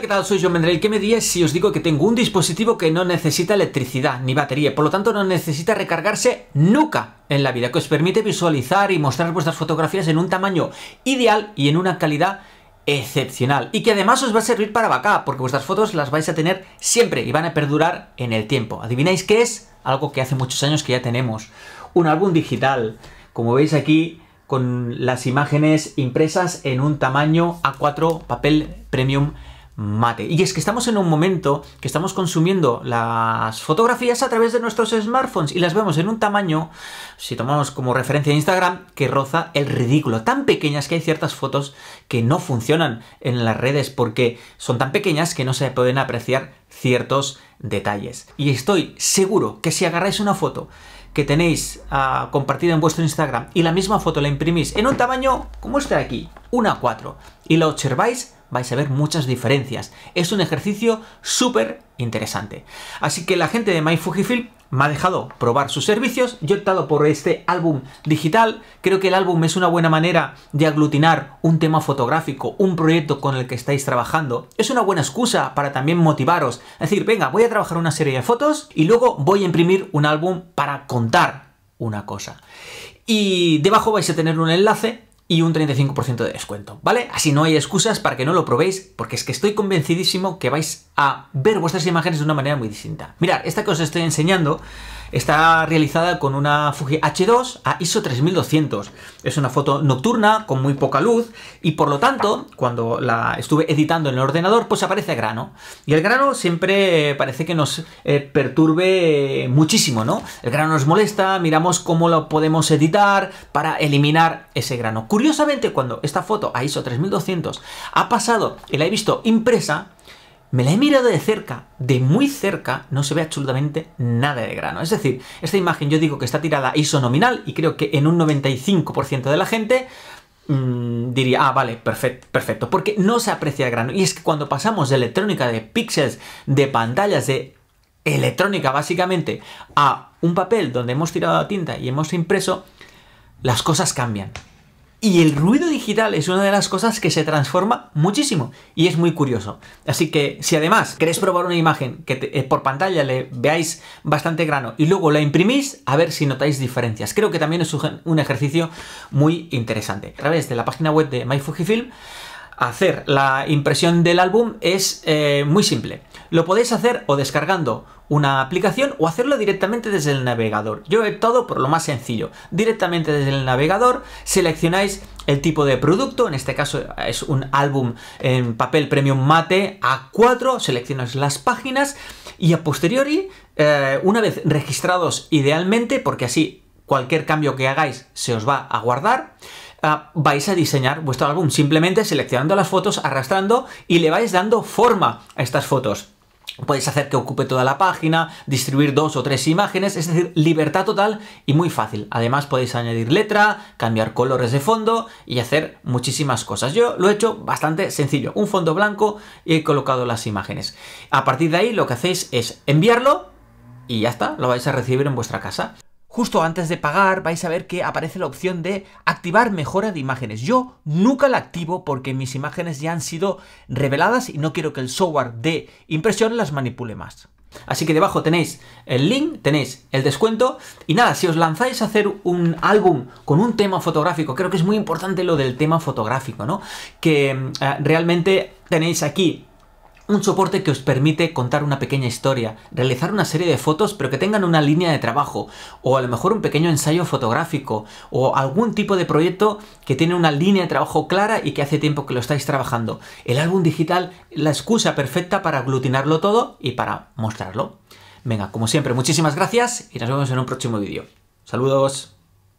¿qué tal? Soy John ¿Qué me dirías si os digo que tengo un dispositivo que no necesita electricidad ni batería, por lo tanto no necesita recargarse nunca en la vida, que os permite visualizar y mostrar vuestras fotografías en un tamaño ideal y en una calidad excepcional y que además os va a servir para backup porque vuestras fotos las vais a tener siempre y van a perdurar en el tiempo. ¿Adivináis qué es? Algo que hace muchos años que ya tenemos. Un álbum digital. Como veis aquí, con las imágenes impresas en un tamaño A4 papel premium y es que estamos en un momento que estamos consumiendo las fotografías a través de nuestros smartphones y las vemos en un tamaño, si tomamos como referencia Instagram, que roza el ridículo. Tan pequeñas que hay ciertas fotos que no funcionan en las redes porque son tan pequeñas que no se pueden apreciar ciertos detalles. Y estoy seguro que si agarráis una foto que tenéis ah, compartida en vuestro Instagram y la misma foto la imprimís en un tamaño como este de aquí, una 4, y la observáis, vais a ver muchas diferencias. Es un ejercicio súper interesante. Así que la gente de MyFujifilm me ha dejado probar sus servicios, yo he optado por este álbum digital, creo que el álbum es una buena manera de aglutinar un tema fotográfico, un proyecto con el que estáis trabajando, es una buena excusa para también motivaros, es decir, venga, voy a trabajar una serie de fotos y luego voy a imprimir un álbum para contar una cosa. Y debajo vais a tener un enlace y un 35% de descuento, ¿vale? Así no hay excusas para que no lo probéis, porque es que estoy convencidísimo que vais a ver vuestras imágenes de una manera muy distinta. Mirad, esta que os estoy enseñando está realizada con una Fuji H2 a ISO 3200. Es una foto nocturna con muy poca luz y por lo tanto, cuando la estuve editando en el ordenador, pues aparece grano. Y el grano siempre parece que nos eh, perturbe muchísimo, ¿no? El grano nos molesta, miramos cómo lo podemos editar para eliminar ese grano. Curiosamente, cuando esta foto a ISO 3200 ha pasado y la he visto impresa, me la he mirado de cerca, de muy cerca, no se ve absolutamente nada de grano. Es decir, esta imagen yo digo que está tirada ISO nominal y creo que en un 95% de la gente mm, diría, ah, vale, perfecto, perfecto, porque no se aprecia el grano. Y es que cuando pasamos de electrónica de píxeles, de pantallas, de electrónica básicamente, a un papel donde hemos tirado la tinta y hemos impreso, las cosas cambian. Y el ruido digital es una de las cosas que se transforma muchísimo y es muy curioso. Así que si además queréis probar una imagen que eh, por pantalla le veáis bastante grano y luego la imprimís, a ver si notáis diferencias. Creo que también es un ejercicio muy interesante. A través de la página web de MyFujifilm hacer la impresión del álbum es eh, muy simple. Lo podéis hacer o descargando una aplicación o hacerlo directamente desde el navegador. Yo he todo por lo más sencillo. Directamente desde el navegador seleccionáis el tipo de producto, en este caso es un álbum en papel premium mate A4, seleccionáis las páginas y a posteriori, eh, una vez registrados idealmente, porque así cualquier cambio que hagáis se os va a guardar, Ah, vais a diseñar vuestro álbum, simplemente seleccionando las fotos, arrastrando y le vais dando forma a estas fotos. Podéis hacer que ocupe toda la página, distribuir dos o tres imágenes, es decir, libertad total y muy fácil. Además podéis añadir letra, cambiar colores de fondo y hacer muchísimas cosas. Yo lo he hecho bastante sencillo, un fondo blanco y he colocado las imágenes. A partir de ahí lo que hacéis es enviarlo y ya está, lo vais a recibir en vuestra casa. Justo antes de pagar vais a ver que aparece la opción de activar mejora de imágenes. Yo nunca la activo porque mis imágenes ya han sido reveladas y no quiero que el software de impresión las manipule más. Así que debajo tenéis el link, tenéis el descuento y nada, si os lanzáis a hacer un álbum con un tema fotográfico, creo que es muy importante lo del tema fotográfico, ¿no? Que eh, realmente tenéis aquí un soporte que os permite contar una pequeña historia, realizar una serie de fotos pero que tengan una línea de trabajo, o a lo mejor un pequeño ensayo fotográfico, o algún tipo de proyecto que tiene una línea de trabajo clara y que hace tiempo que lo estáis trabajando. El álbum digital la excusa perfecta para aglutinarlo todo y para mostrarlo. Venga, como siempre, muchísimas gracias y nos vemos en un próximo vídeo. Saludos.